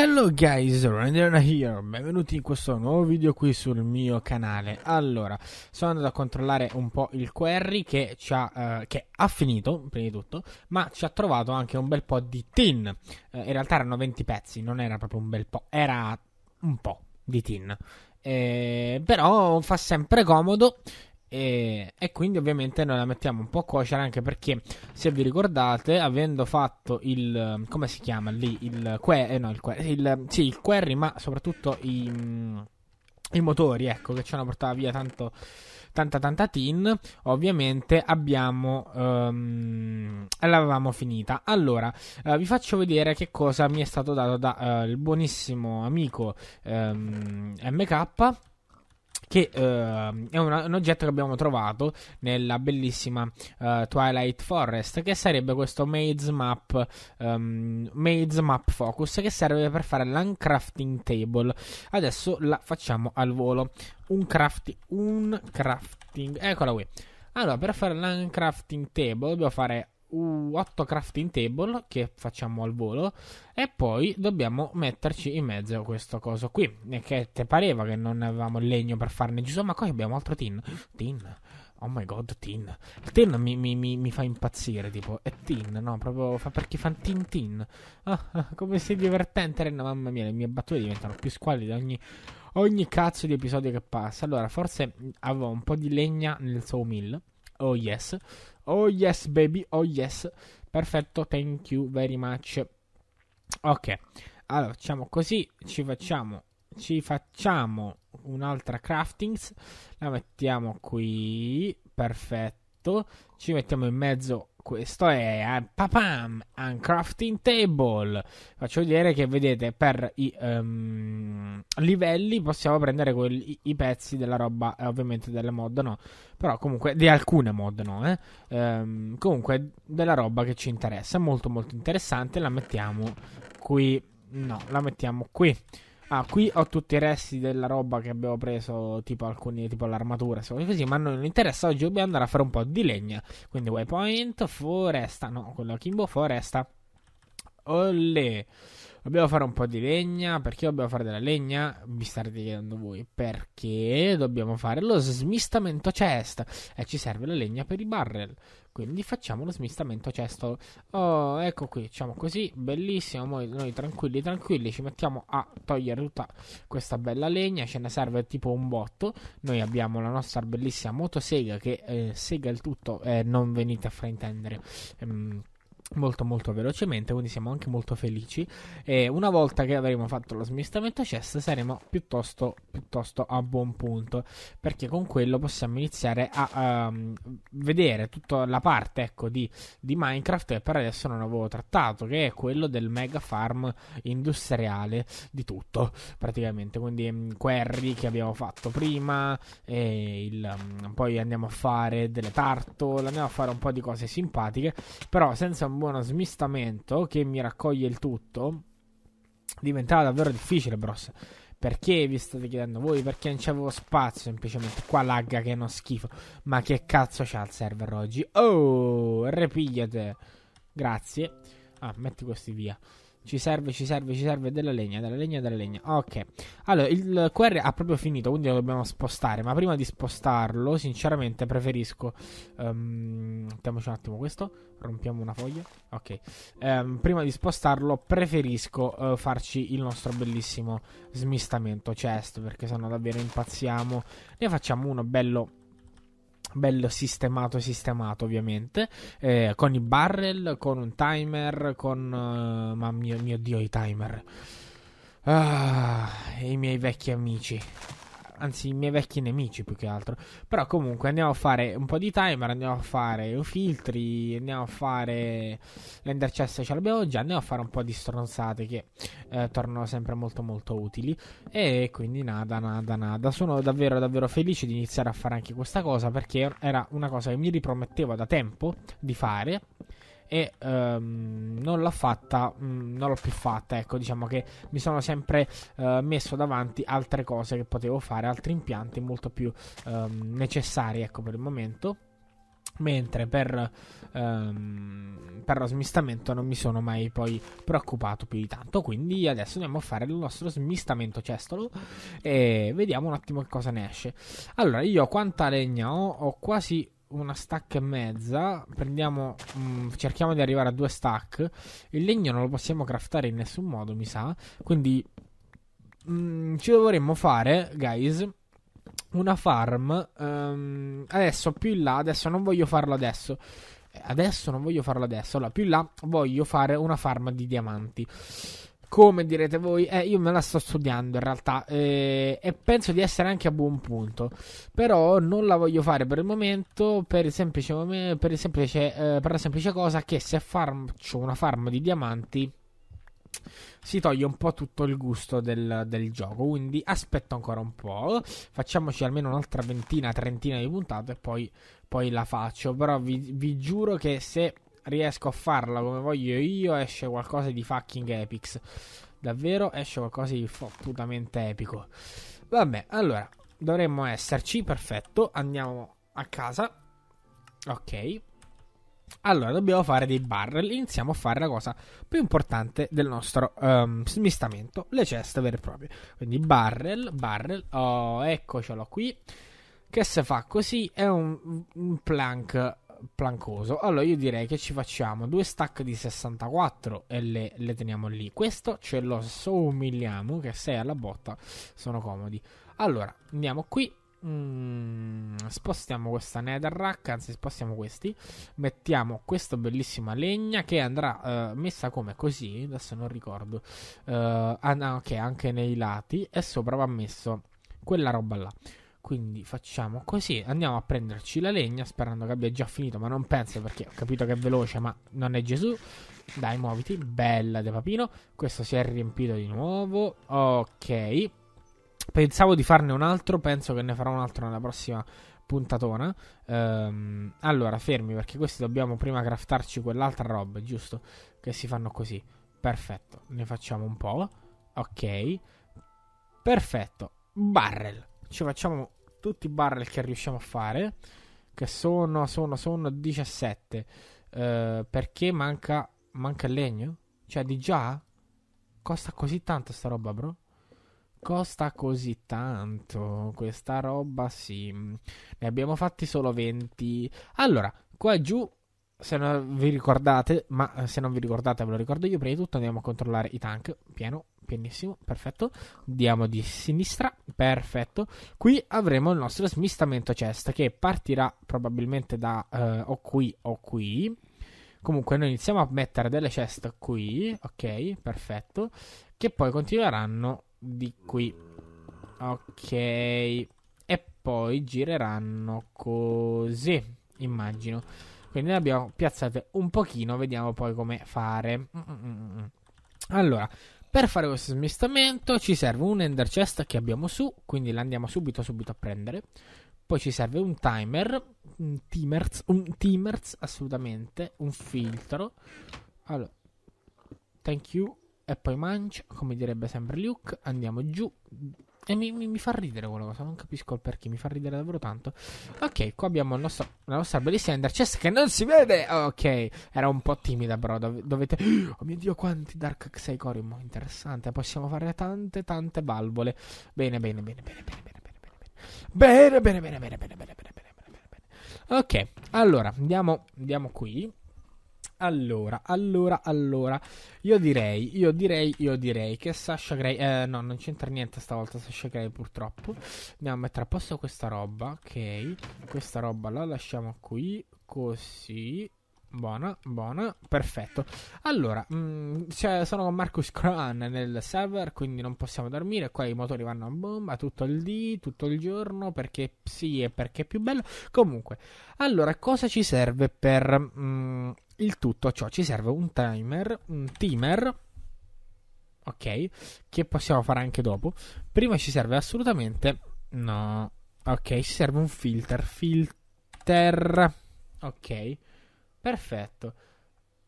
Hello guys, Render here, benvenuti in questo nuovo video qui sul mio canale Allora, sono andato a controllare un po' il query che, ha, eh, che ha finito, prima di tutto Ma ci ha trovato anche un bel po' di tin eh, In realtà erano 20 pezzi, non era proprio un bel po', era un po' di tin eh, Però fa sempre comodo e, e, quindi ovviamente noi la mettiamo un po' a cuocere anche perché se vi ricordate avendo fatto il come si chiama lì il que, eh, no, il, il, sì, il query ma soprattutto i, i motori ecco che ci hanno portato via tanto tanta tanta tin ovviamente abbiamo um, l'avevamo finita allora uh, vi faccio vedere che cosa mi è stato dato dal eh, uh, buonissimo amico um, ehm, MK che uh, è una, un oggetto che abbiamo trovato nella bellissima uh, Twilight Forest, che sarebbe questo maze map, um, maze map focus, che serve per fare l'uncrafting table. Adesso la facciamo al volo. Un, crafti- un crafting, eccola qui. Allora, per fare l'uncrafting table dobbiamo fare 8 crafting table che facciamo al volo e poi dobbiamo metterci in mezzo questo coso qui eh, che te pareva che non avevamo il legno per farne giù ma qua abbiamo altro tin tin oh my god tin il tin mi, mi, mi, mi fa impazzire tipo è tin no proprio fa perché fa tin tin ah, ah come sei divertente Renna mamma mia le mie battute diventano più squallide ogni ogni cazzo di episodio che passa allora forse mm, avevo un po' di legna nel sawmill oh yes Oh yes, baby, oh yes. Perfetto, thank you very much. Ok, allora facciamo così, ci facciamo, ci facciamo un'altra craftings, la mettiamo qui, perfetto, ci mettiamo in mezzo questo è eh, papam, un crafting table. Faccio vedere che vedete per i um, livelli possiamo prendere quelli, i pezzi della roba, eh, ovviamente delle mod no, però comunque di alcune mod no, eh. um, comunque della roba che ci interessa, molto molto interessante, la mettiamo qui, no, la mettiamo qui. Ah, qui ho tutti i resti della roba che abbiamo preso, tipo alcuni, tipo l'armatura, secondo così, ma non interessa, oggi dobbiamo andare a fare un po' di legna. Quindi waypoint, foresta, no, quello Kimbo, foresta. Olle. Dobbiamo fare un po' di legna. Perché dobbiamo fare della legna? Vi starete chiedendo voi. Perché dobbiamo fare lo smistamento chest. E ci serve la legna per i barrel. Quindi facciamo lo smistamento chest. Oh, ecco qui, Facciamo così. Bellissimo. Noi, tranquilli, tranquilli. Ci mettiamo a togliere tutta questa bella legna. Ce ne serve tipo un botto. Noi abbiamo la nostra bellissima motosega che eh, sega il tutto. Eh, non venite a fraintendere. Ehm molto molto velocemente quindi siamo anche molto felici e una volta che avremo fatto lo smistamento chest saremo piuttosto, piuttosto a buon punto perché con quello possiamo iniziare a um, vedere tutta la parte ecco, di, di, Minecraft che per adesso non avevo trattato che è quello del mega farm industriale di tutto praticamente quindi um, query che abbiamo fatto prima e il, um, poi andiamo a fare delle tartole andiamo a fare un po' di cose simpatiche però senza un buono smistamento che mi raccoglie il tutto, diventava davvero difficile, bros. Perché vi state chiedendo voi? Perché non c'avevo spazio semplicemente. Qua lagga che è uno schifo. Ma che cazzo c'ha il server oggi? Oh, repigliate. Grazie. Ah, metti questi via. Ci serve, ci serve, ci serve della legna, della legna, della legna. Ok. Allora, il QR ha proprio finito, quindi lo dobbiamo spostare. Ma prima di spostarlo, sinceramente, preferisco... Um, mettiamoci un attimo questo. Rompiamo una foglia. Ok. Um, prima di spostarlo, preferisco uh, farci il nostro bellissimo smistamento chest, perché sennò davvero impazziamo. Ne facciamo uno bello bello sistemato, sistemato ovviamente, eh, con i barrel, con un timer, con... Uh, ma mio, mio dio i timer. Ah, i miei vecchi amici anzi i miei vecchi nemici più che altro. Però comunque andiamo a fare un po' di timer, andiamo a fare filtri, andiamo a fare l'ender chest ce l'abbiamo già, andiamo a fare un po' di stronzate che eh, tornano sempre molto molto utili. E quindi nada, nada, nada. Sono davvero davvero felice di iniziare a fare anche questa cosa perché era una cosa che mi ripromettevo da tempo di fare e um, non l'ho fatta, um, non l'ho più fatta, ecco, diciamo che mi sono sempre uh, messo davanti altre cose che potevo fare, altri impianti molto più um, necessari, ecco, per il momento. Mentre per, ehm, per, lo smistamento non mi sono mai poi preoccupato più di tanto. Quindi adesso andiamo a fare il nostro smistamento cestolo e vediamo un attimo che cosa ne esce. Allora, io quanta legna ho? Ho quasi una stack e mezza, prendiamo, mh, mm, cerchiamo di arrivare a due stack. Il legno non lo possiamo craftare in nessun modo, mi sa. Quindi mh, mm, ci dovremmo fare, guys, una farm. Um, adesso più in là, adesso non voglio farlo adesso. Eh, adesso non voglio farlo adesso. Allora, più in là voglio fare una farm di diamanti come direte voi, eh, io me la sto studiando in realtà eh, e penso di essere anche a buon punto, però non la voglio fare per il momento per, il semplice, per, il semplice, eh, per la semplice cosa che se faccio una farm di diamanti si toglie un po' tutto il gusto del, del, gioco. Quindi aspetto ancora un po'. Facciamoci almeno un'altra ventina, trentina di puntate e poi, poi la faccio. Però vi, vi giuro che se riesco a farla come voglio io, esce qualcosa di fucking epics. Davvero esce qualcosa di fottutamente epico. Vabbè, allora, dovremmo esserci, perfetto. Andiamo a casa. Ok. Allora, dobbiamo fare dei barrel. Iniziamo a fare la cosa più importante del nostro um, smistamento, le ceste vere e proprie. Quindi barrel, barrel. Oh, eccocelo qui. Che se fa così è un, un plank plancoso. Allora io direi che ci facciamo due stack di 64 e le, le teniamo lì. Questo ce lo somigliamo che 6 alla botta sono comodi. Allora andiamo qui. Mm, spostiamo questa netherrack anzi spostiamo questi. Mettiamo questa bellissima legna che andrà uh, messa come così, adesso non ricordo. Uh, ah ok, anche nei lati e sopra va messo quella roba là. Quindi facciamo così, andiamo a prenderci la legna sperando che abbia già finito, ma non penso perché ho capito che è veloce, ma non è Gesù. Dai, muoviti, bella De Papino. Questo si è riempito di nuovo. Ok. Pensavo di farne un altro, penso che ne farò un altro nella prossima puntatona. Um, allora, fermi perché questi dobbiamo prima craftarci quell'altra roba, giusto? Che si fanno così. Perfetto, ne facciamo un po'. Ok. Perfetto. Barrel ci facciamo tutti i barrel che riusciamo a fare, che sono, sono, sono 17. Eh, perché manca, manca il legno? Cioè, di già costa così tanto sta roba, bro. Costa così tanto questa roba, sì. Mm, ne abbiamo fatti solo 20. Allora, qua giù se non vi ricordate, ma eh, se non vi ricordate ve lo ricordo io, prima di tutto andiamo a controllare i tank, pieno, pienissimo, perfetto, andiamo di sinistra, perfetto, qui avremo il nostro smistamento chest che partirà probabilmente da eh, o qui o qui, comunque noi iniziamo a mettere delle chest qui, ok, perfetto, che poi continueranno di qui, ok, e poi gireranno così, immagino. Quindi ne abbiamo piazzate un pochino, vediamo poi come fare. Mm, mm, mm, allora, per fare questo smistamento ci serve un ender chest che abbiamo su, quindi l'andiamo subito subito a prendere. Poi ci serve un timer, un timers, un timers assolutamente, un filtro. Allora, thank you e poi mangia, come direbbe sempre Luke. Andiamo giù, e mi, mi, mi, fa ridere quella cosa, non capisco il perché, mi fa ridere davvero tanto. Ok, qua abbiamo nostro, la nostra bellissima Dark che non si vede. Ok, era un po' timida però, dov- dovete... Oh mio Dio, quanti Dark Xeicorium, interessante, possiamo fare tante tante valvole. Bene, bene, bene, bene, bene, bene, bene, bene, bene, bene, bene, bene, bene, bene, bene, bene, bene, bene, bene. Ok, allora, andiamo, andiamo qui. Allora, allora, allora, io direi, io direi, io direi che Sasha Gray, eh, no, non c'entra niente stavolta Sasha Gray purtroppo, andiamo a mettere a posto questa roba, ok, questa roba la lasciamo qui, così, buona, buona, perfetto. Allora, mh, mm, cioè, sono con Marcus Cran nel server, quindi non possiamo dormire, qua i motori vanno a bomba tutto il dì, tutto il giorno, perché sì e perché è più bello, comunque, allora, cosa ci serve per... Mh, mm, il tutto a ciò ci serve un timer, un timer, ok, che possiamo fare anche dopo. Prima ci serve assolutamente, no, ok, ci serve un filter, filter, ok, perfetto.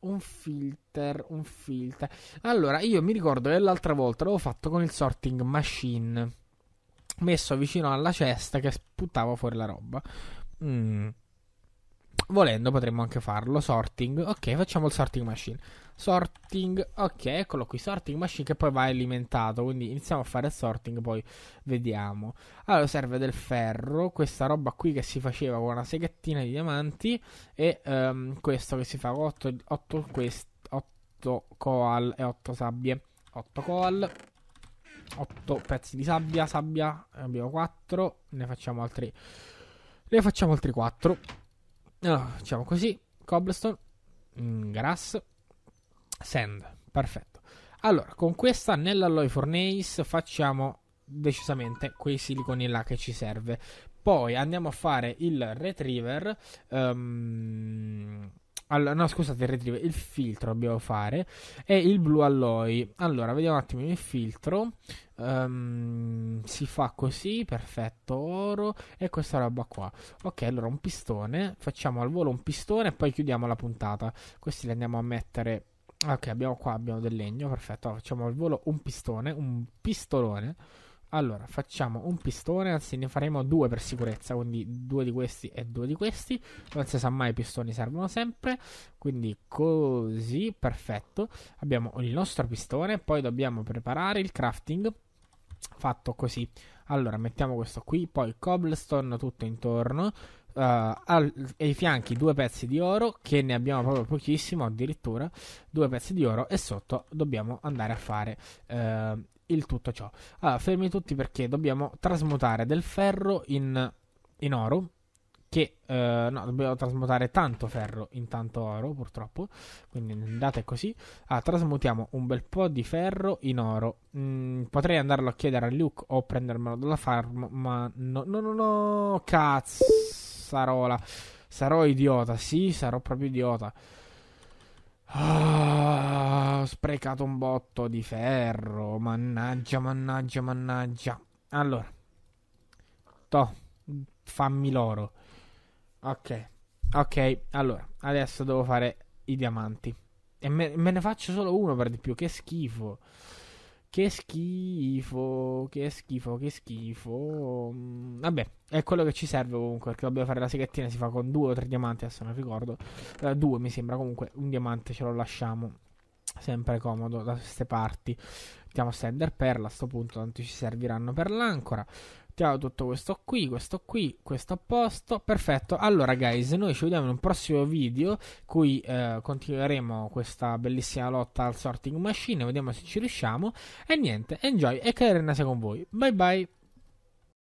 Un filter, un filter. Allora, io mi ricordo che l'altra volta l'avevo fatto con il sorting machine messo vicino alla cesta che sputtava fuori la roba. Mmm. Volendo potremmo anche farlo. Sorting. Ok, facciamo il sorting machine. Sorting. Ok, eccolo qui. Sorting machine che poi va alimentato. Quindi iniziamo a fare sorting, poi vediamo. Allora serve del ferro. Questa roba qui che si faceva con una seghettina di diamanti. E um, questo che si fa con 8, 8, 8 coal e 8 sabbie. 8 coal. 8 pezzi di sabbia, sabbia, abbiamo 4, ne facciamo altri ne facciamo altri 4 allora, facciamo così. Cobblestone, mm, grass, sand, perfetto. Allora, con questa nell'alloy fornace facciamo decisamente quei siliconi là che ci serve. Poi andiamo a fare il retriever. Um, allora, no, scusate, il retriever, il filtro dobbiamo fare è il blu alloy. Allora, vediamo un attimo il filtro. Um, si fa così, perfetto, oro e questa roba qua. Ok, allora un pistone, facciamo al volo un pistone e poi chiudiamo la puntata. Questi li andiamo a mettere Ok, abbiamo qua, abbiamo del legno, perfetto. Allora, facciamo al volo un pistone, un pistolone. Allora, facciamo un pistone, anzi ne faremo due per sicurezza, quindi due di questi e due di questi. Non si sa mai, i pistoni servono sempre, quindi così, perfetto. Abbiamo il nostro pistone, poi dobbiamo preparare il crafting fatto così. Allora, mettiamo questo qui, poi cobblestone tutto intorno, Uh, al, ai fianchi due pezzi di oro che ne abbiamo proprio pochissimo addirittura due pezzi di oro e sotto dobbiamo andare a fare eh, il tutto ciò. Allora, fermi tutti perché dobbiamo trasmutare del ferro in, in oro. Che eh, no, dobbiamo trasmutare tanto ferro in tanto oro, purtroppo. Quindi andate così. Ah, trasmutiamo un bel po' di ferro in oro. Mm, potrei andarlo a chiedere a Luke o prendermelo dalla farm, ma no, no, no, no, cazzarola. Sarò idiota, sì, sarò proprio idiota. Oh, ho sprecato un botto di ferro. Mannaggia, mannaggia, mannaggia. Allora, to, fammi l'oro. Ok, ok. Allora, adesso devo fare i diamanti. E me, me ne faccio solo uno per di più. Che schifo. Che schifo, che schifo, che schifo. Mm, vabbè, è quello che ci serve comunque. Perché dobbiamo fare la seghettina. Si fa con due o tre diamanti. Adesso non ricordo. Eh, due mi sembra. Comunque, un diamante ce lo lasciamo. Sempre comodo da queste parti. Mettiamo stender perla. A questo punto, tanto ci serviranno per l'ancora mettiamo tutto questo qui, questo qui, questo a posto. Perfetto. Allora, guys, noi ci vediamo in un prossimo video. Qui eh, continueremo questa bellissima lotta al sorting machine. Vediamo se ci riusciamo. E niente, enjoy e che rena sia con voi. Bye bye.